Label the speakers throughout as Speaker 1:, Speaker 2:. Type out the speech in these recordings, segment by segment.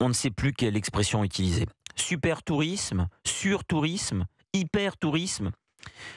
Speaker 1: on ne sait plus quelle expression utiliser. Super tourisme, surtourisme, hyper tourisme.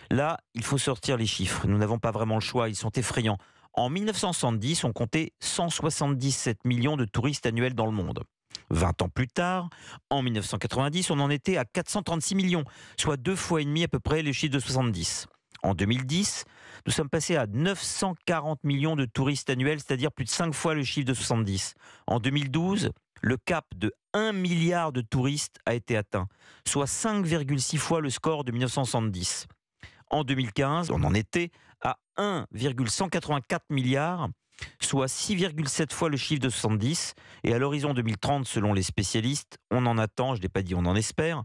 Speaker 1: Là, il faut sortir les chiffres. Nous n'avons pas vraiment le choix, ils sont effrayants. En 1970, on comptait 177 millions de touristes annuels dans le monde. 20 ans plus tard, en 1990, on en était à 436 millions, soit deux fois et demi à peu près les chiffres de 70. En 2010, nous sommes passés à 940 millions de touristes annuels, c'est-à-dire plus de 5 fois le chiffre de 70. En 2012, le cap de 1 milliard de touristes a été atteint, soit 5,6 fois le score de 1970. En 2015, on en était à 1,184 milliards, soit 6,7 fois le chiffre de 70, et à l'horizon 2030, selon les spécialistes, on en attend, je n'ai pas dit on en espère,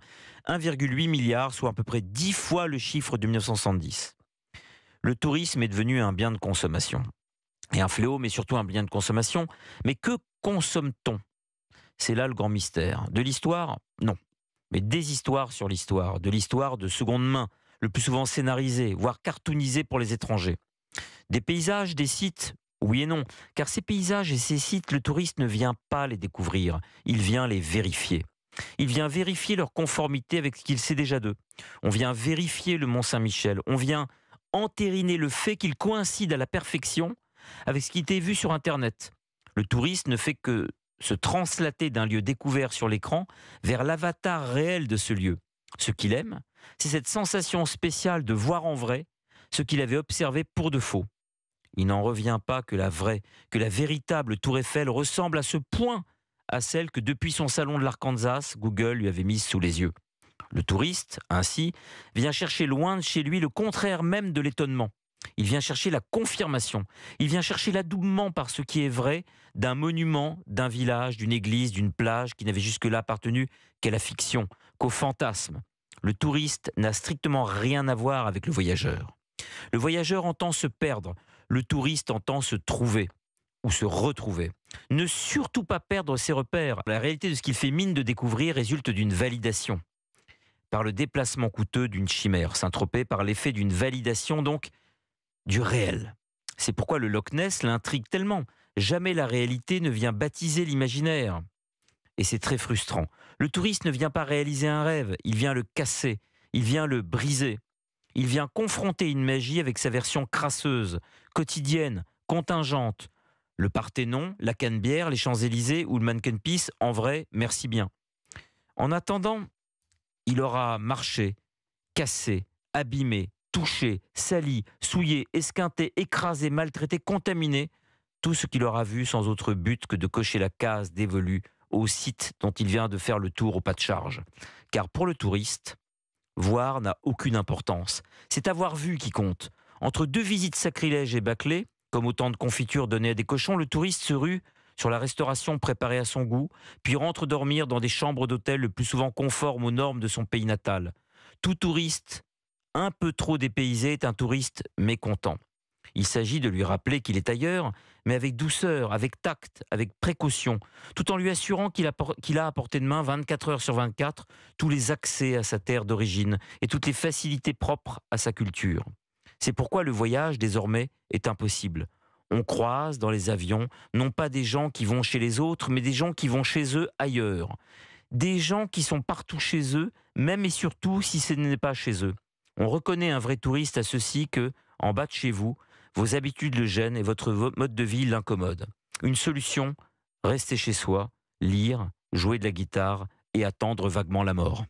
Speaker 1: 1,8 milliard, soit à peu près 10 fois le chiffre de 1970. Le tourisme est devenu un bien de consommation. Et un fléau, mais surtout un bien de consommation. Mais que consomme-t-on c'est là le grand mystère. De l'histoire Non. Mais des histoires sur l'histoire, de l'histoire de seconde main, le plus souvent scénarisée, voire cartoonisée pour les étrangers. Des paysages, des sites Oui et non, car ces paysages et ces sites, le touriste ne vient pas les découvrir, il vient les vérifier. Il vient vérifier leur conformité avec ce qu'il sait déjà d'eux. On vient vérifier le Mont Saint-Michel, on vient entériner le fait qu'il coïncide à la perfection avec ce qui était vu sur Internet. Le touriste ne fait que se translater d'un lieu découvert sur l'écran vers l'avatar réel de ce lieu. Ce qu'il aime, c'est cette sensation spéciale de voir en vrai ce qu'il avait observé pour de faux. Il n'en revient pas que la vraie, que la véritable tour Eiffel ressemble à ce point à celle que depuis son salon de l'Arkansas, Google lui avait mise sous les yeux. Le touriste, ainsi, vient chercher loin de chez lui le contraire même de l'étonnement, il vient chercher la confirmation. Il vient chercher l'adoubement par ce qui est vrai d'un monument, d'un village, d'une église, d'une plage qui n'avait jusque-là appartenu qu'à la fiction, qu'au fantasme. Le touriste n'a strictement rien à voir avec le voyageur. Le voyageur entend se perdre, le touriste entend se trouver ou se retrouver. Ne surtout pas perdre ses repères. La réalité de ce qu'il fait mine de découvrir résulte d'une validation. Par le déplacement coûteux d'une chimère, saint par l'effet d'une validation donc du réel. C'est pourquoi le Loch Ness l'intrigue tellement. Jamais la réalité ne vient baptiser l'imaginaire. Et c'est très frustrant. Le touriste ne vient pas réaliser un rêve, il vient le casser, il vient le briser. Il vient confronter une magie avec sa version crasseuse, quotidienne, contingente. Le Parthénon, la Canebière, les Champs-Élysées ou le Mannequin Peace, en vrai, merci bien. En attendant, il aura marché, cassé, abîmé, touché, sali, souillé, esquinté, écrasé, maltraité, contaminé, tout ce qu'il aura vu sans autre but que de cocher la case dévolue au site dont il vient de faire le tour au pas de charge. Car pour le touriste, voir n'a aucune importance. C'est avoir vu qui compte. Entre deux visites sacrilèges et bâclées, comme autant de confitures données à des cochons, le touriste se rue sur la restauration préparée à son goût, puis rentre dormir dans des chambres d'hôtel le plus souvent conformes aux normes de son pays natal. Tout touriste un peu trop dépaysé est un touriste mécontent. Il s'agit de lui rappeler qu'il est ailleurs, mais avec douceur, avec tact, avec précaution, tout en lui assurant qu'il a, à portée de main 24 heures sur 24 tous les accès à sa terre d'origine et toutes les facilités propres à sa culture. C'est pourquoi le voyage, désormais, est impossible. On croise dans les avions, non pas des gens qui vont chez les autres, mais des gens qui vont chez eux ailleurs. Des gens qui sont partout chez eux, même et surtout si ce n'est pas chez eux. On reconnaît un vrai touriste à ceci que, en bas de chez vous, vos habitudes le gênent et votre mode de vie l'incommode. Une solution Rester chez soi, lire, jouer de la guitare et attendre vaguement la mort.